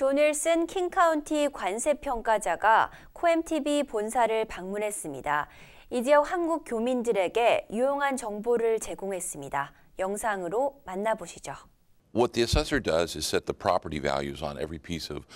조닐슨 킹카운티 관세평가자가 코엠TV 본사를 방문했습니다. 이 지역 한국 교민들에게 유용한 정보를 제공했습니다. 영상으로 만나보시죠. What the assessor does is set the property values on every piece of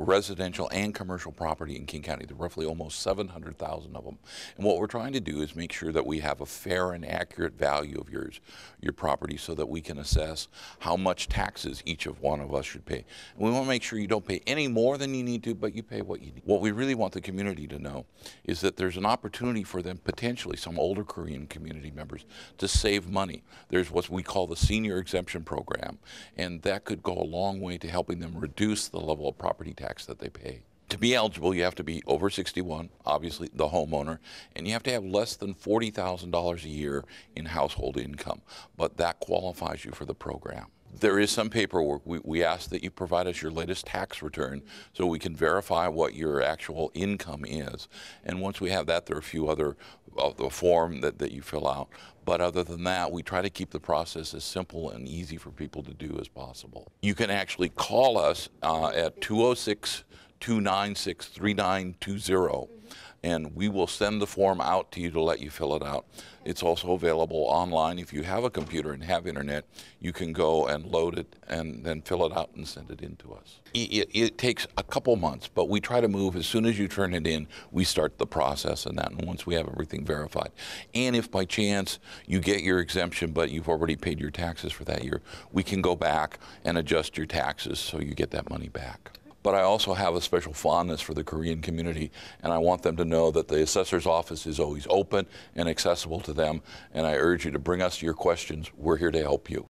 residential and commercial property in King County. There are roughly almost 700,000 of them. And what we're trying to do is make sure that we have a fair and accurate value of yours, your property so that we can assess how much taxes each of one of us should pay. And we want to make sure you don't pay any more than you need to, but you pay what you need. What we really want the community to know is that there's an opportunity for them, potentially some older Korean community members, to save money. There's what we call the senior exemption program, and that could go a long way to helping them reduce the level of property tax tax that they pay. To be eligible, you have to be over 61, obviously the homeowner, and you have to have less than $40,000 a year in household income. But that qualifies you for the program. There is some paperwork. We, we ask that you provide us your latest tax return so we can verify what your actual income is. And once we have that, there are a few other of the form that, that you fill out. But other than that, we try to keep the process as simple and easy for people to do as possible. You can actually call us uh, at 206 296 3920. And we will send the form out to you to let you fill it out. It's also available online. If you have a computer and have internet, you can go and load it and then fill it out and send it in to us. It, it, it takes a couple months, but we try to move as soon as you turn it in, we start the process and that. And once we have everything verified, and if by chance you get your exemption, but you've already paid your taxes for that year, we can go back and adjust your taxes so you get that money back but I also have a special fondness for the Korean community, and I want them to know that the assessor's office is always open and accessible to them, and I urge you to bring us your questions. We're here to help you.